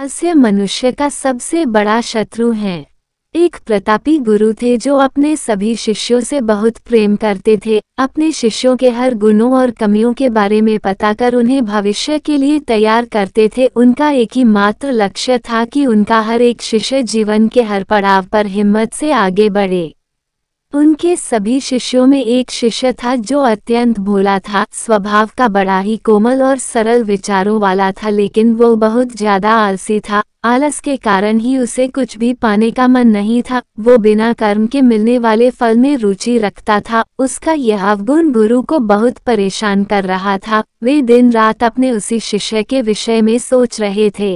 आलस्य मनुष्य का सबसे बड़ा शत्रु है एक प्रतापी गुरु थे जो अपने सभी शिष्यों से बहुत प्रेम करते थे अपने शिष्यों के हर गुणों और कमियों के बारे में पता कर उन्हें भविष्य के लिए तैयार करते थे उनका एक ही मात्र लक्ष्य था कि उनका हर एक शिष्य जीवन के हर पड़ाव पर हिम्मत से आगे बढ़े उनके सभी शिष्यों में एक शिष्य था जो अत्यंत भोला था स्वभाव का बड़ा ही कोमल और सरल विचारों वाला था लेकिन वो बहुत ज्यादा आलसी था आलस के कारण ही उसे कुछ भी पाने का मन नहीं था वो बिना कर्म के मिलने वाले फल में रुचि रखता था उसका यह अवगुण गुरु को बहुत परेशान कर रहा था वे दिन रात अपने उसी शिष्य के विषय में सोच रहे थे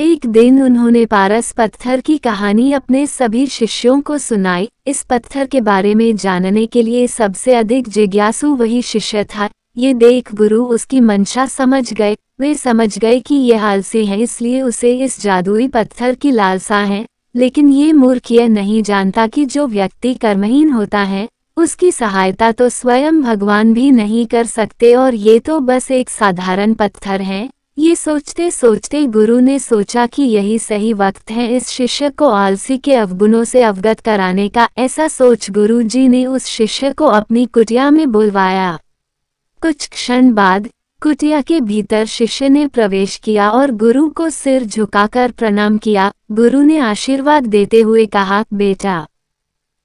एक दिन उन्होंने पारस पत्थर की कहानी अपने सभी शिष्यों को सुनाई इस पत्थर के बारे में जानने के लिए सबसे अधिक जिज्ञासु वही शिष्य था ये देख गुरु उसकी मंशा समझ गए वे समझ गए कि यह हालसी है इसलिए उसे इस जादुई पत्थर की लालसा है लेकिन ये मूर्ख यह नहीं जानता कि जो व्यक्ति कर्महीन होता है उसकी सहायता तो स्वयं भगवान भी नहीं कर सकते और ये तो बस एक साधारण पत्थर है ये सोचते सोचते गुरु ने सोचा कि यही सही वक्त है इस शिष्य को आलसी के अवगुणों से अवगत कराने का ऐसा सोच गुरु जी ने उस शिष्य को अपनी कुटिया में बुलवाया कुछ क्षण बाद कुटिया के भीतर शिष्य ने प्रवेश किया और गुरु को सिर झुकाकर प्रणाम किया गुरु ने आशीर्वाद देते हुए कहा बेटा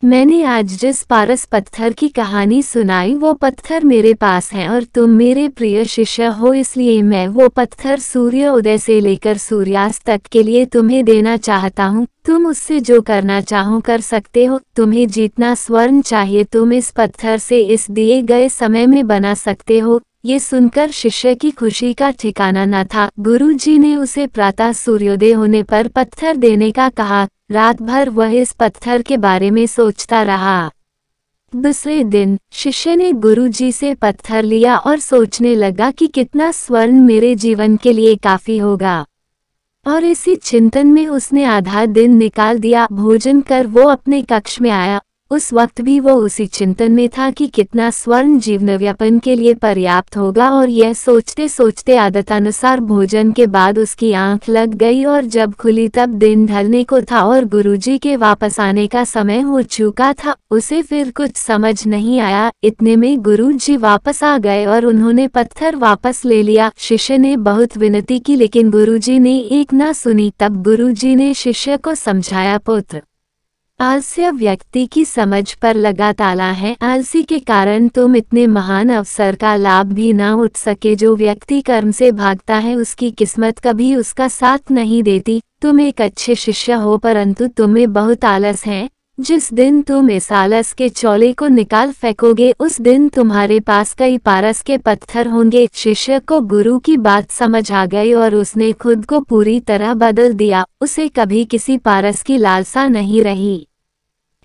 मैंने आज जिस पारस पत्थर की कहानी सुनाई वो पत्थर मेरे पास है और तुम मेरे प्रिय शिष्य हो इसलिए मैं वो पत्थर सूर्य उदय से लेकर सूर्यास्त तक के लिए तुम्हें देना चाहता हूँ तुम उससे जो करना चाहो कर सकते हो तुम्हें जितना स्वर्ण चाहिए तुम इस पत्थर से इस दिए गए समय में बना सकते हो ये सुनकर शिष्य की खुशी का ठिकाना न था गुरु जी ने उसे प्रातः सूर्योदय होने पर पत्थर देने का कहा रात भर वह इस पत्थर के बारे में सोचता रहा दूसरे दिन शिष्य ने गुरु जी से पत्थर लिया और सोचने लगा कि कितना स्वर्ण मेरे जीवन के लिए काफी होगा और इसी चिंतन में उसने आधा दिन निकाल दिया भोजन कर वो अपने कक्ष में आया उस वक्त भी वो उसी चिंतन में था कि कितना स्वर्ण जीवन व्यापन के लिए पर्याप्त होगा और यह सोचते सोचते आदतानुसार भोजन के बाद उसकी आंख लग गई और जब खुली तब दिन ढलने को था और गुरुजी के वापस आने का समय हो चुका था उसे फिर कुछ समझ नहीं आया इतने में गुरुजी वापस आ गए और उन्होंने पत्थर वापस ले लिया शिष्य ने बहुत विनती की लेकिन गुरु ने एक न सुनी तब गुरु ने शिष्य को समझाया पुत्र आलस्य व्यक्ति की समझ पर लगा ताला है आलसी के कारण तुम इतने महान अवसर का लाभ भी ना उठ सके जो व्यक्ति कर्म से भागता है उसकी किस्मत कभी उसका साथ नहीं देती तुम एक अच्छे शिष्य हो परंतु तुम्हें बहुत आलस है जिस दिन तुम इस आलस के चौले को निकाल फेंकोगे उस दिन तुम्हारे पास कई पारस के पत्थर होंगे शिष्य को गुरु की बात समझ आ गई और उसने खुद को पूरी तरह बदल दिया उसे कभी किसी पारस की लालसा नहीं रही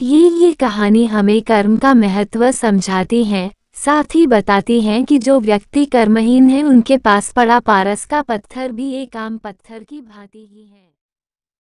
ये ये कहानी हमें कर्म का महत्व समझाती है साथ ही बताती है कि जो व्यक्ति कर्महीन है उनके पास पड़ा पारस का पत्थर भी एक आम पत्थर की भांति ही है